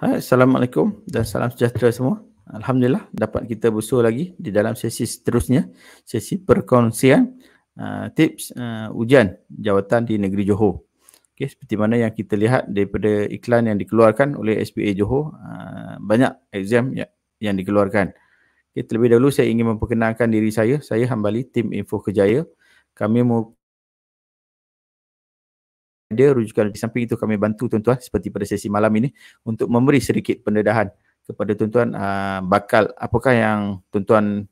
Hai, Assalamualaikum dan salam sejahtera semua. Alhamdulillah dapat kita bersua lagi di dalam sesi seterusnya, sesi perkongsian uh, tips uh, ujian jawatan di negeri Johor. Okay, seperti mana yang kita lihat daripada iklan yang dikeluarkan oleh SPA Johor, uh, banyak exam yang, yang dikeluarkan. Okay, terlebih dahulu saya ingin memperkenalkan diri saya, saya Hambali, tim info kejaya. Kami mau dia rujukan di samping itu kami bantu tuan-tuan seperti pada sesi malam ini untuk memberi sedikit pendedahan kepada tuan-tuan uh, bakal apakah yang tuan-tuan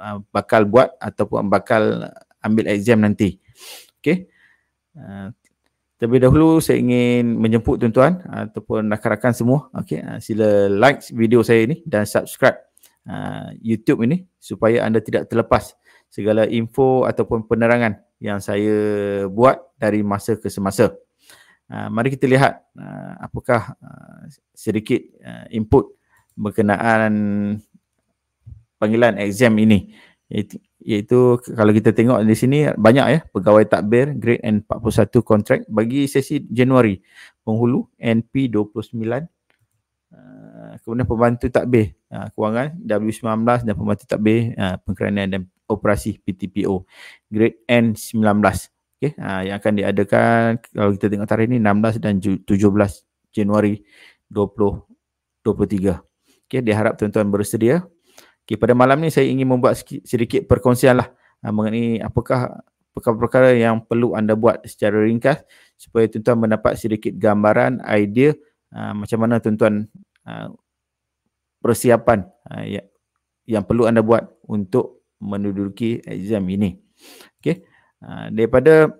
uh, bakal buat ataupun bakal ambil exam nanti. Okey. Uh, terlebih dahulu saya ingin menjemput tuan-tuan uh, ataupun rakan-rakan semua. Okey, uh, sila like video saya ini dan subscribe uh, YouTube ini supaya anda tidak terlepas segala info ataupun penerangan yang saya buat dari masa ke semasa. Ah, mari kita lihat ah, apakah ah, sedikit input berkenaan panggilan exam ini. Iaitu kalau kita tengok di sini banyak ya pegawai takbir grade N41 kontrak bagi sesi Januari penghulu NP29 kemudian pembantu takbir kewangan W19 dan pembantu takbir pengkerenaan dan operasi PTPO grade N19 okay, uh, ha, yang akan diadakan kalau kita tengok tarikh ni 16 dan 17 Januari 2023. Okay, diharap tuan-tuan bersedia. Okay, pada malam ni saya ingin membuat sedikit perkongsian lah uh, mengenai apakah perkara-perkara yang perlu anda buat secara ringkas supaya tuan-tuan mendapat sedikit gambaran, idea uh, macam mana tuan-tuan uh, persiapan uh, yang, yang perlu anda buat untuk menduduki exam ini. Okay. Ha, daripada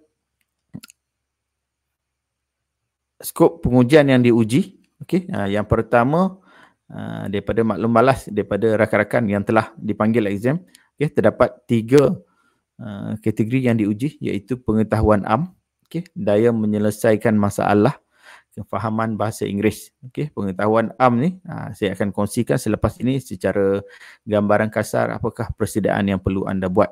skop pengujian yang diuji okey uh, yang pertama uh, daripada maklum balas daripada rakan-rakan yang telah dipanggil exam okey terdapat tiga uh, kategori yang diuji iaitu pengetahuan am okey daya menyelesaikan masalah kefahaman bahasa Inggeris. Okey, pengetahuan am ni aa, saya akan kongsikan selepas ini secara gambaran kasar apakah persediaan yang perlu anda buat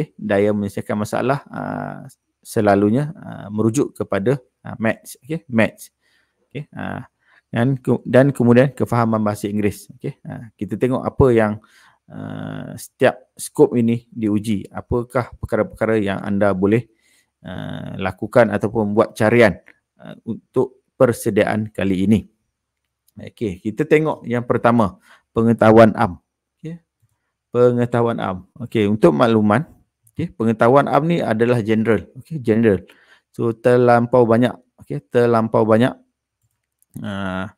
okay, daya menyelesaikan masalah uh, selalunya uh, merujuk kepada uh, match, okay, maths okay, uh, dan ke, dan kemudian kefahaman bahasa Inggeris okay, uh, kita tengok apa yang uh, setiap scope ini diuji apakah perkara-perkara yang anda boleh uh, lakukan ataupun buat carian uh, untuk persediaan kali ini okey kita tengok yang pertama pengetahuan am Pengetahuan am. Okey, untuk makluman, Okay, pengetahuan am ni adalah general. Okay, general. So terlampau banyak. Okay, terlampau banyak. Uh,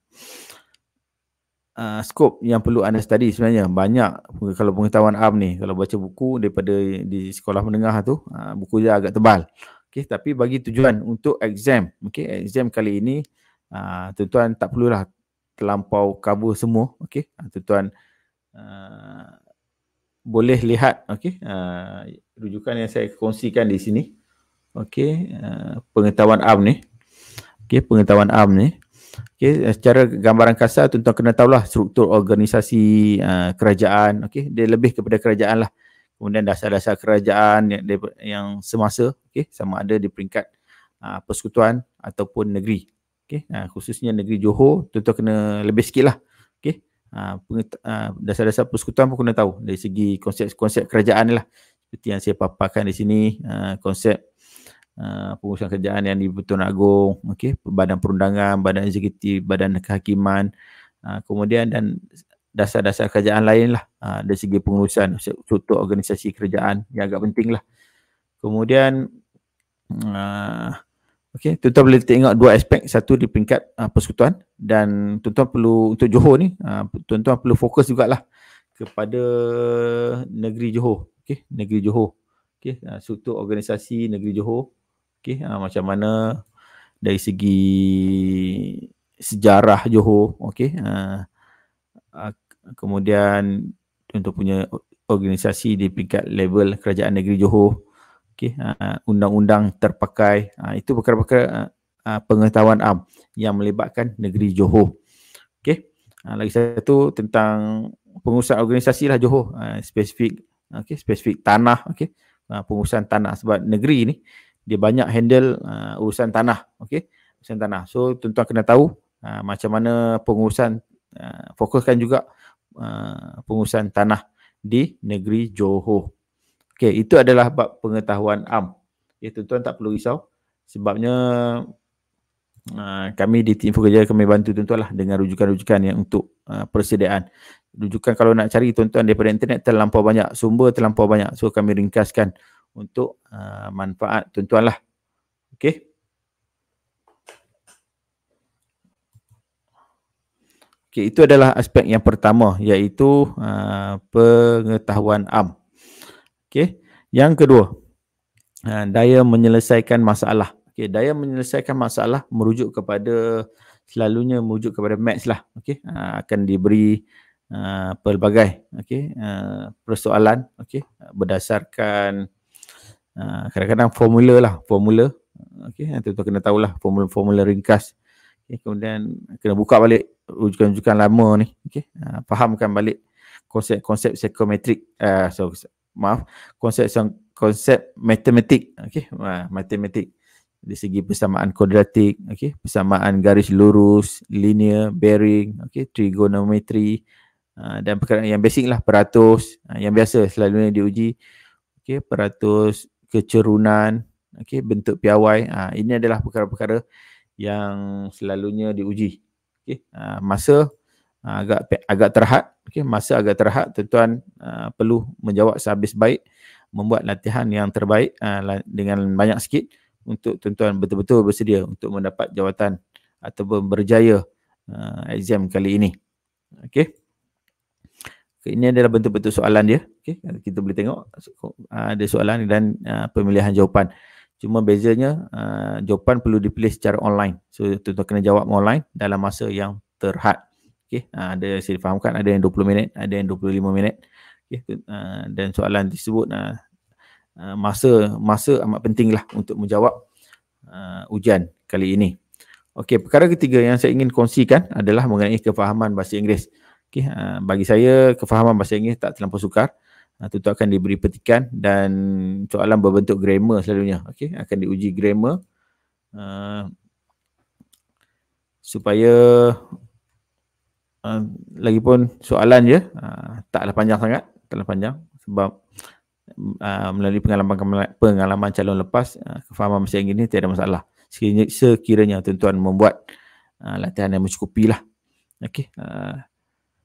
uh, scope yang perlu anda study sebenarnya banyak kalau pengetahuan am ni kalau baca buku daripada di sekolah menengah tu uh, buku dia agak tebal Okay, tapi bagi tujuan untuk exam okey exam kali ini uh, tuan-tuan tak perlulah terlampau cover semua Okay, uh, tuan-tuan uh, boleh lihat okey uh, rujukan yang saya kongsikan di sini. Okey, uh, pengetahuan am ni. Okey, pengetahuan am ni. Okey, eh, secara gambaran kasar tuan-tuan kena tahulah struktur organisasi uh, kerajaan, okey. Dia lebih kepada kerajaan lah. Kemudian dasar-dasar kerajaan yang, yang semasa, okey, sama ada di peringkat uh, persekutuan ataupun negeri. Okey, uh, khususnya negeri Johor, tuan-tuan kena lebih sikit lah. Okey, uh, uh, dasar-dasar persekutuan pun kena tahu dari segi konsep-konsep kerajaan ni lah seperti yang saya paparkan di sini uh, konsep uh, pengurusan kerjaan yang di agung, Agong okey badan perundangan badan eksekutif badan kehakiman uh, kemudian dan dasar-dasar kerjaan lainlah uh, dari segi pengurusan struktur organisasi kerjaan yang agak pentinglah kemudian uh, okey tuan-tuan boleh tengok dua aspek satu di peringkat uh, persekutuan dan tuan-tuan perlu untuk Johor ni uh, tuan-tuan perlu fokus jugalah kepada negeri Johor okey negeri Johor okey uh, struktur organisasi negeri Johor okey ah, macam mana dari segi sejarah Johor okey ah, kemudian untuk punya organisasi di peringkat level kerajaan negeri Johor okey undang-undang terpakai itu perkara-perkara pengetahuan am yang melibatkan negeri Johor okey lagi satu tentang pengusaha organisasi lah Johor spesifik okey spesifik tanah okey ah, pengurusan tanah sebab negeri ni dia banyak handle uh, urusan tanah okey urusan tanah so tuan-tuan kena tahu uh, macam mana pengurusan uh, fokuskan juga uh, pengurusan tanah di negeri Johor okey itu adalah bab pengetahuan am ya tuan-tuan tak perlu risau sebabnya Ah, kami di tim kerja kami bantu tuan-tuan lah dengan rujukan-rujukan yang untuk uh, persediaan. Rujukan kalau nak cari tuan-tuan daripada internet terlampau banyak, sumber terlampau banyak. So kami ringkaskan untuk uh, manfaat tuan-tuan lah. Okay. Okay, itu adalah aspek yang pertama iaitu uh, pengetahuan am. Okay. Yang kedua, uh, daya menyelesaikan masalah. Okey, daya menyelesaikan masalah merujuk kepada selalunya merujuk kepada maths lah. Okay, uh, ah, akan diberi uh, pelbagai okey, uh, persoalan Okay, berdasarkan uh, kadang-kadang formula lah, formula. Okay, nanti tuan kena tahulah formula-formula ringkas. Okey, kemudian kena buka balik rujukan-rujukan lama ni, Okay, Uh, fahamkan balik konsep-konsep psikometrik uh, so maaf konsep konsep matematik Okay, uh, matematik dari segi persamaan kuadratik, okey, persamaan garis lurus, linear, bearing, okey, trigonometri uh, dan perkara yang basic lah peratus, uh, yang biasa selalu diuji, okey, peratus kecerunan, okey, bentuk piawai, uh, ini adalah perkara-perkara yang selalunya diuji. Okey, uh, masa uh, agak agak terhad, okey, masa agak terhad, tuan-tuan uh, perlu menjawab sehabis baik, membuat latihan yang terbaik uh, dengan banyak sikit untuk tuan-tuan betul-betul bersedia untuk mendapat jawatan ataupun berjaya uh, exam kali ini. Okey. Okay, ini adalah bentuk-bentuk soalan dia. Okey, kita boleh tengok uh, ada soalan dan uh, pemilihan jawapan. Cuma bezanya uh, jawapan perlu dipilih secara online. So tuan-tuan kena jawab online dalam masa yang terhad. Okey, uh, ada saya fahamkan ada yang 20 minit, ada yang 25 minit. Okey, uh, dan soalan tersebut uh, Ah, masa masa amat pentinglah untuk menjawab uh, ujian kali ini. Okey, perkara ketiga yang saya ingin kongsikan adalah mengenai kefahaman bahasa Inggeris. Okey, uh, bagi saya kefahaman bahasa Inggeris tak terlalu sukar. Itu uh, akan diberi petikan dan soalan berbentuk grammar selalunya. Okey, akan diuji grammar uh, supaya uh, pun soalan je uh, taklah panjang sangat, taklah panjang sebab uh, melalui pengalaman pengalaman calon lepas uh, kefahaman macam ini tiada masalah sekiranya, sekiranya tuan-tuan membuat uh, latihan yang mencukupi lah okey uh,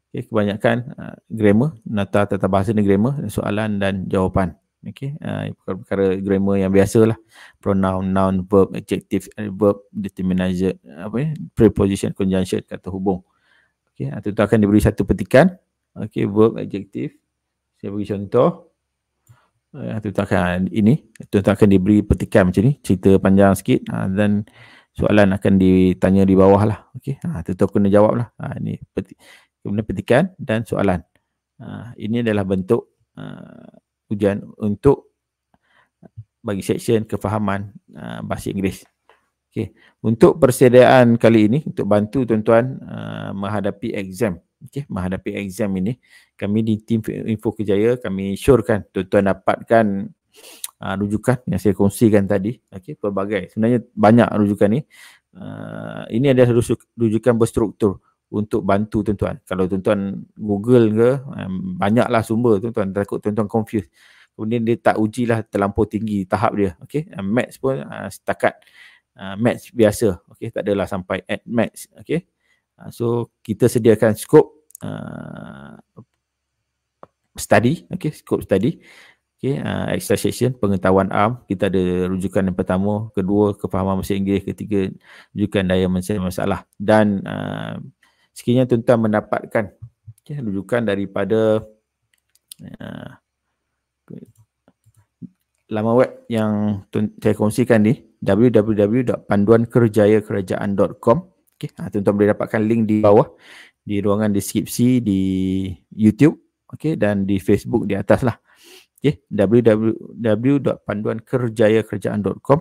okay, kebanyakan uh, grammar nata tata bahasa ni grammar soalan dan jawapan okey uh, perkara, perkara grammar yang biasa lah. pronoun noun verb adjective verb, determinizer apa ya preposition conjunction kata hubung okey uh, tuan-tuan akan diberi satu petikan okey verb adjective saya bagi contoh uh, eh, tuan-tuan akan ini tuan-tuan akan diberi petikan macam ni cerita panjang sikit uh, dan soalan akan ditanya di bawah lah okey ha uh, tuan-tuan kena jawab lah uh, ini peti, kemudian petikan dan soalan uh, ini adalah bentuk uh, ujian untuk bagi seksyen kefahaman uh, bahasa Inggeris okey untuk persediaan kali ini untuk bantu tuan-tuan uh, menghadapi exam uh, okay, menghadapi exam ini kami di tim info kejaya kami syorkan tuan-tuan dapatkan uh, rujukan yang saya kongsikan tadi okey pelbagai sebenarnya banyak rujukan ni uh, ini adalah rujukan berstruktur untuk bantu tuan-tuan kalau tuan-tuan google ke um, banyaklah sumber tuan-tuan takut tuan-tuan confuse kemudian dia tak uji lah terlampau tinggi tahap dia okey uh, maths pun uh, setakat uh, maths biasa okey tak adalah sampai at maths okey Ha, so kita sediakan skop uh, study, okay, scope study, okay, uh, extra section pengetahuan am. Kita ada rujukan yang pertama, kedua kefahaman bahasa Inggeris, ketiga rujukan daya menyelesaikan masalah dan uh, sekiranya tuan mendapatkan okay, rujukan daripada uh, lama web yang saya kongsikan ni www.panduankerjayakerajaan.com Okey, ha, tuan-tuan boleh dapatkan link di bawah di ruangan deskripsi di YouTube okay dan di Facebook di atas lah. Okey, www.panduankerjayakerjaan.com.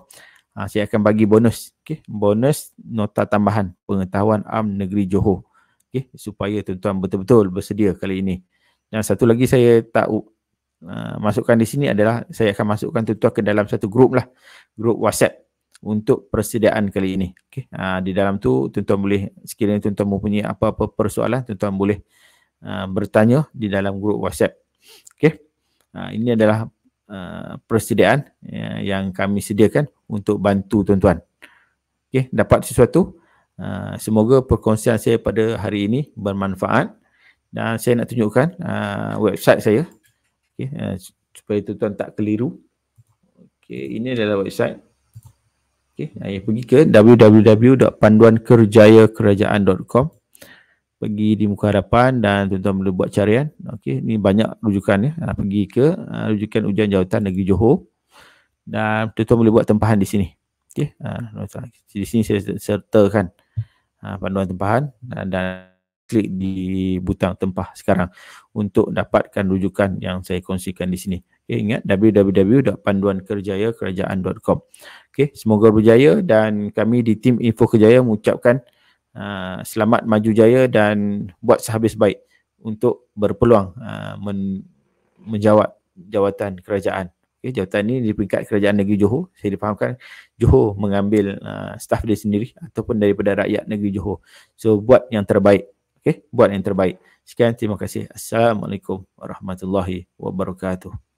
Ha, ah, saya akan bagi bonus, okay bonus nota tambahan pengetahuan am negeri Johor. okay supaya tuan-tuan betul-betul bersedia kali ini. Dan satu lagi saya tak uh, masukkan di sini adalah saya akan masukkan tuan-tuan ke dalam satu grup lah. Grup WhatsApp untuk persediaan kali ini. Okay. Uh, ha, di dalam tu tuan-tuan boleh sekiranya tuan-tuan mempunyai apa-apa persoalan tuan-tuan boleh uh, bertanya di dalam grup WhatsApp. Okay. Uh, ha, ini adalah uh, persediaan uh, yang kami sediakan untuk bantu tuan-tuan. Okay. Dapat sesuatu. Uh, semoga perkongsian saya pada hari ini bermanfaat dan saya nak tunjukkan uh, website saya okay. uh, supaya tuan-tuan tak keliru. Okay. Ini adalah website Okey, ayah pergi ke www.panduankerjayakerajaan.com. Pergi di muka hadapan dan tuan-tuan boleh buat carian. Okey, ni banyak rujukan ya. Ha, pergi ke ha, rujukan ujian jawatan negeri Johor dan tuan-tuan boleh buat tempahan di sini. Okey, ha, di sini saya sertakan ha, panduan tempahan dan, dan klik di butang tempah sekarang untuk dapatkan rujukan yang saya kongsikan di sini. Okay, eh, ingat www.panduankerjayakerajaan.com. Okay, semoga berjaya dan kami di tim Info Kerjaya mengucapkan uh, selamat maju jaya dan buat sehabis baik untuk berpeluang uh, men- menjawat jawatan kerajaan. Okay, jawatan ini di peringkat kerajaan negeri Johor. Saya difahamkan Johor mengambil uh, staff dia sendiri ataupun daripada rakyat negeri Johor. So buat yang terbaik. Okay, buat yang terbaik. Sekian terima kasih. Assalamualaikum warahmatullahi wabarakatuh.